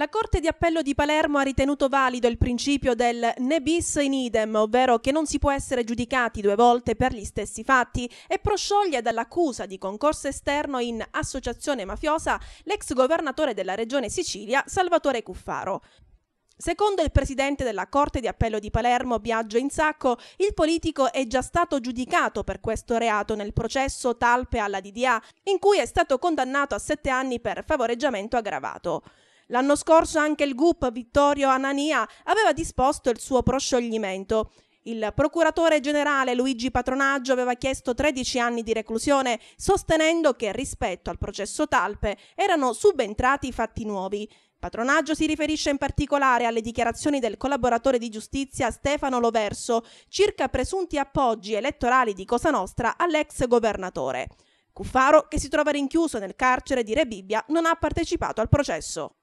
La Corte di Appello di Palermo ha ritenuto valido il principio del ne bis in idem, ovvero che non si può essere giudicati due volte per gli stessi fatti, e proscioglie dall'accusa di concorso esterno in associazione mafiosa l'ex governatore della regione Sicilia Salvatore Cuffaro. Secondo il presidente della Corte di Appello di Palermo, Biagio Insacco, il politico è già stato giudicato per questo reato nel processo Talpe alla DDA, in cui è stato condannato a sette anni per favoreggiamento aggravato. L'anno scorso anche il GUP Vittorio Anania aveva disposto il suo proscioglimento. Il procuratore generale Luigi Patronaggio aveva chiesto 13 anni di reclusione, sostenendo che rispetto al processo Talpe erano subentrati fatti nuovi. Patronaggio si riferisce in particolare alle dichiarazioni del collaboratore di giustizia Stefano Loverso circa presunti appoggi elettorali di Cosa Nostra all'ex governatore. Cuffaro, che si trova rinchiuso nel carcere di Rebibbia, non ha partecipato al processo.